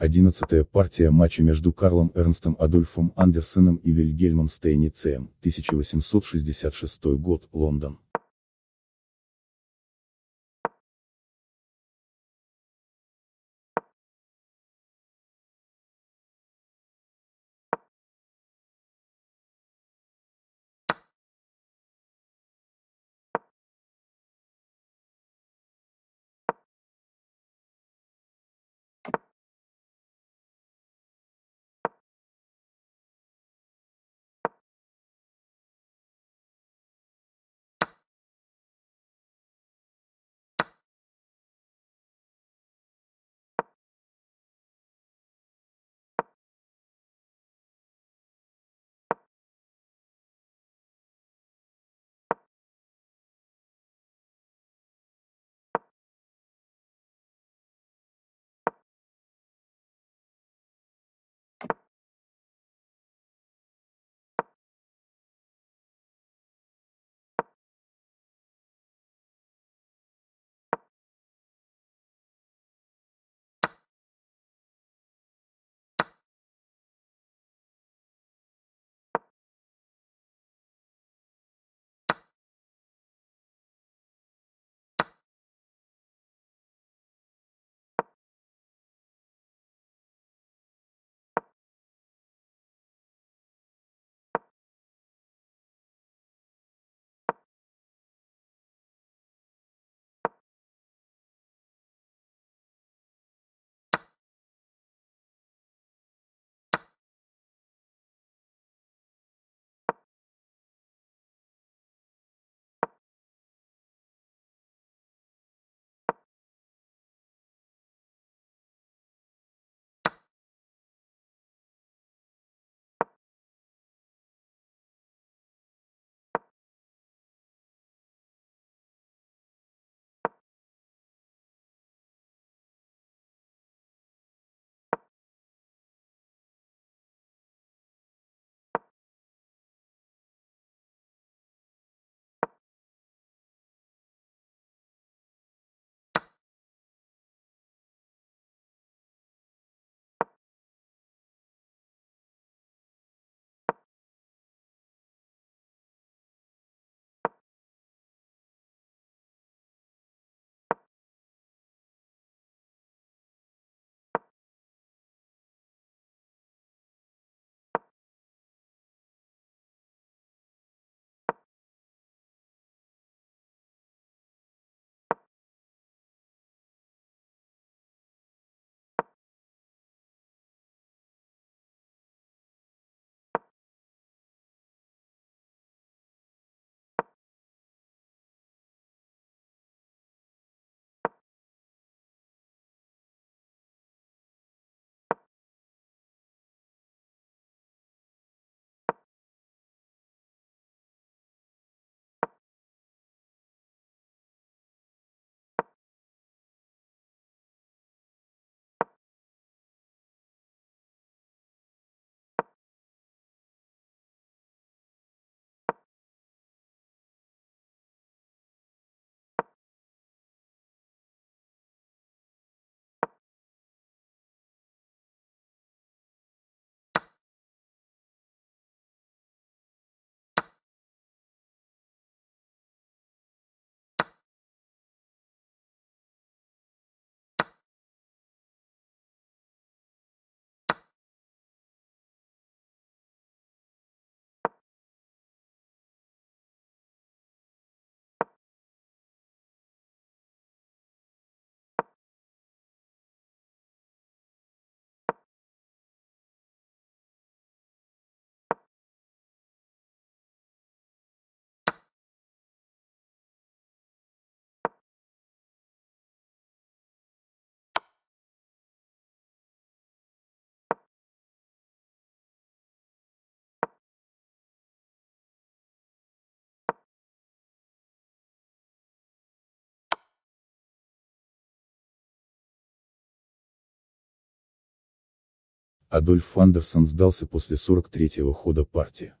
Одиннадцатая партия матча между Карлом Эрнстом Адольфом Андерсеном и Вильгельмом Стейницеем, 1866 год, Лондон. Адольф Андерсон сдался после 43-го хода партии.